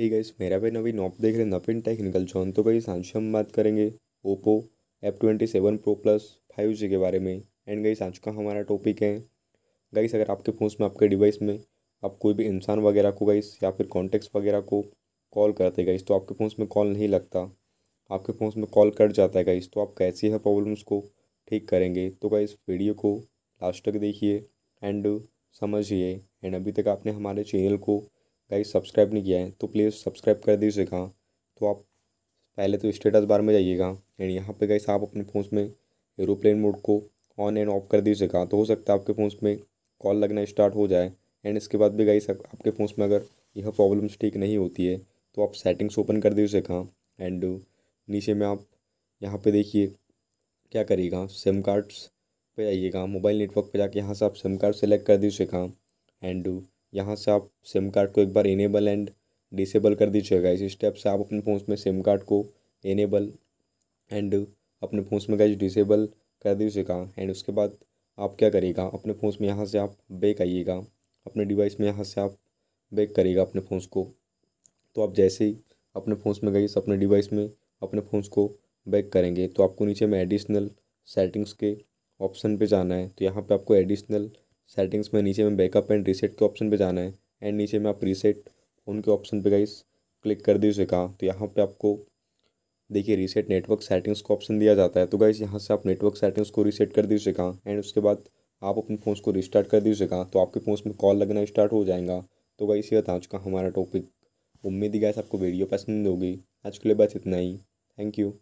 ही guys मेरा भाई नवीन knob देख रहे हैं नपिन टेक्निकल जॉन तो गई सांस हम बात करेंगे Oppo F twenty seven pro plus five G के बारे में एंड गाइस आज का हमारा टॉपिक है गाइस अगर आपके फ़ोन में आपके डिवाइस में आप कोई भी इंसान वगैरह को गाइस या फिर कॉन्टेक्ट्स वगैरह को कॉल करते गाइस तो आपके फ़ोन में कॉल नहीं लगता आपके फ़ोन में कॉल कट जाता है गाइस तो आप कैसी है प्रॉब्लम्स को ठीक करेंगे तो गाइस वीडियो को लास्ट तक देखिए एंड समझिए एंड अभी तक आपने हमारे चैनल को गाइस सब्सक्राइब नहीं किया है तो प्लीज़ सब्सक्राइब कर दीजिएगा तो आप पहले तो स्टेटस बार में जाइएगा एंड यहाँ पे गाइस आप अपने फ़ोन में एरोप्लेन मोड को ऑन एंड ऑफ कर दीजिएगा तो हो सकता है आपके फ़ोन में कॉल लगना स्टार्ट हो जाए एंड इसके बाद भी गाइस आपके फ़ोन में अगर यह प्रॉब्लम्स ठीक नहीं होती है तो आप सेटिंग्स ओपन कर दीजिएगा एंड नीचे में आप यहाँ पर देखिए क्या करिएगा सिम कार्ड्स पे जाइएगा मोबाइल नेटवर्क पे जाके यहाँ से आप सिम कार्ड सेलेक्ट कर दीजिएगा एंड यहाँ से आप सिम कार्ड को एक बार इनेबल एंड डिसेबल कर दीजिएगा इस स्टेप से आप अपने फ़ोन में सिम कार्ड को इनेबल एंड अपने फ़ोन में गए डिसेबल कर दीजिएगा एंड उसके बाद आप क्या करेगा अपने फ़ोन में यहाँ से आप बेक आइएगा अपने डिवाइस में यहाँ से आप बेक करिएगा अपने फ़ोन को तो आप जैसे ही अपने फ़ोन में गई अपने डिवाइस में अपने फ़ोन को बैक करेंगे तो आपको नीचे में एडिशनल सेटिंग्स के ऑप्शन पे जाना है तो यहाँ पे आपको एडिशनल सेटिंग्स में नीचे में बैकअप एंड रीसेट के ऑप्शन पे जाना है एंड नीचे में आप रीसेट फ़ोन के ऑप्शन पे गई क्लिक कर दीजिए कहा तो यहाँ पे आपको देखिए रीसेट नेटवर्क सेटिंग्स का ऑप्शन दिया जाता है तो गाइस यहाँ से आप नेटवर्क सेटिंग्स को रीसेट कर उसे कहा एंड उसके बाद आप अपने फ़ोन को रिस्टार्ट कर दीजिए कहा तो आपके फ़ोन में कॉल लगना स्टार्ट हो जाएगा तो गाइस ये बता चुका हमारा टॉपिक उम्मीद ही गाइस आपको वीडियो पसंद होगी आज के लिए बस इतना ही थैंक यू